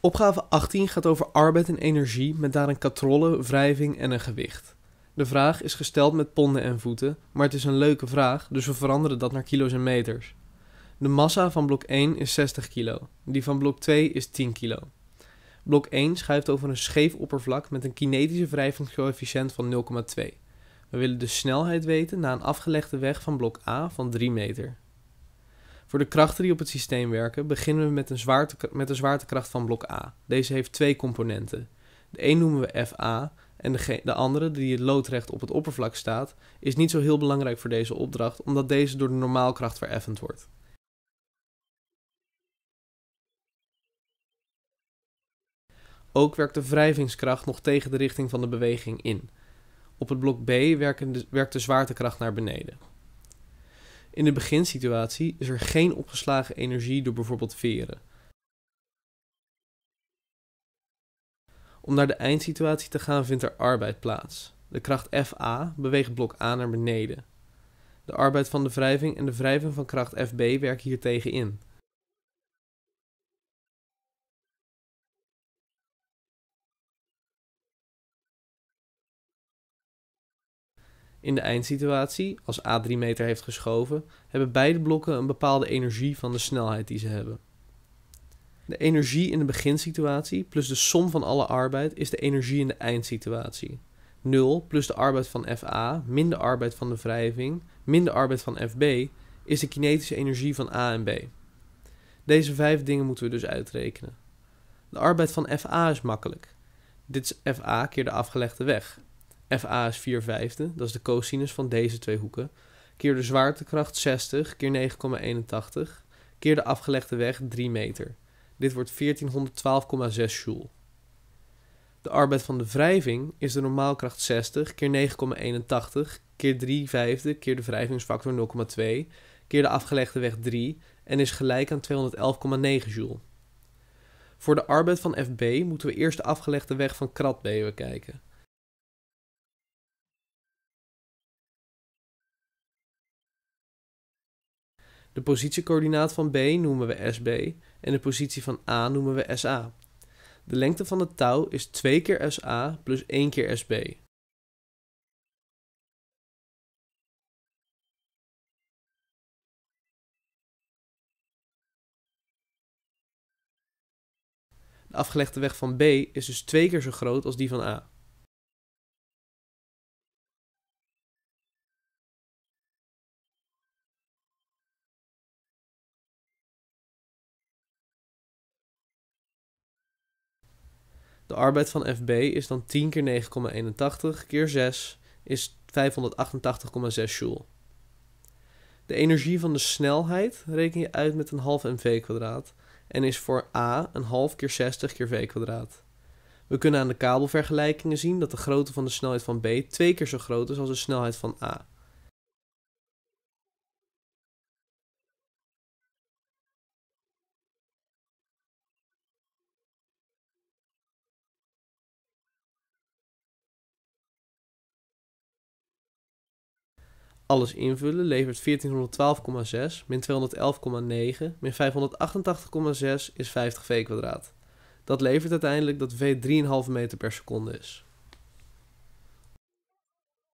Opgave 18 gaat over arbeid en energie met daarin katrollen, wrijving en een gewicht. De vraag is gesteld met ponden en voeten, maar het is een leuke vraag, dus we veranderen dat naar kilo's en meters. De massa van blok 1 is 60 kilo, die van blok 2 is 10 kilo. Blok 1 schuift over een scheef oppervlak met een kinetische wrijvingscoëfficiënt van 0,2. We willen de snelheid weten na een afgelegde weg van blok A van 3 meter. Voor de krachten die op het systeem werken, beginnen we met, een zwaarte, met de zwaartekracht van blok A. Deze heeft twee componenten. De een noemen we FA en de, de andere, die loodrecht op het oppervlak staat, is niet zo heel belangrijk voor deze opdracht, omdat deze door de normaalkracht vereffend wordt. Ook werkt de wrijvingskracht nog tegen de richting van de beweging in. Op het blok B werkt de, werkt de zwaartekracht naar beneden. In de beginsituatie is er geen opgeslagen energie door bijvoorbeeld veren. Om naar de eindsituatie te gaan vindt er arbeid plaats. De kracht FA beweegt blok A naar beneden. De arbeid van de wrijving en de wrijving van kracht FB werken hier tegen in. In de eindsituatie, als A 3 meter heeft geschoven, hebben beide blokken een bepaalde energie van de snelheid die ze hebben. De energie in de beginsituatie plus de som van alle arbeid is de energie in de eindsituatie. 0 plus de arbeid van FA min de arbeid van de wrijving min de arbeid van FB is de kinetische energie van A en B. Deze vijf dingen moeten we dus uitrekenen. De arbeid van FA is makkelijk. Dit is FA keer de afgelegde weg. FA is 4 vijfde, dat is de cosinus van deze twee hoeken, keer de zwaartekracht 60 keer 9,81 keer de afgelegde weg 3 meter. Dit wordt 1412,6 joule. De arbeid van de wrijving is de normaalkracht 60 keer 9,81 keer 3 vijfde keer de wrijvingsfactor 0,2 keer de afgelegde weg 3 en is gelijk aan 211,9 joule. Voor de arbeid van FB moeten we eerst de afgelegde weg van krat B bekijken. De positiecoördinaat van B noemen we SB en de positie van A noemen we SA. De lengte van het touw is 2 keer SA plus 1 keer SB. De afgelegde weg van B is dus twee keer zo groot als die van A. De arbeid van FB is dan 10 keer 9,81 keer 6 is 588,6 joule. De energie van de snelheid reken je uit met een half mv kwadraat en is voor a een half keer 60 keer v kwadraat. We kunnen aan de kabelvergelijkingen zien dat de grootte van de snelheid van b twee keer zo groot is als de snelheid van a. alles invullen levert 1412,6 min 211,9 min 588,6 is 50 v kwadraat. Dat levert uiteindelijk dat v 3,5 meter per seconde is.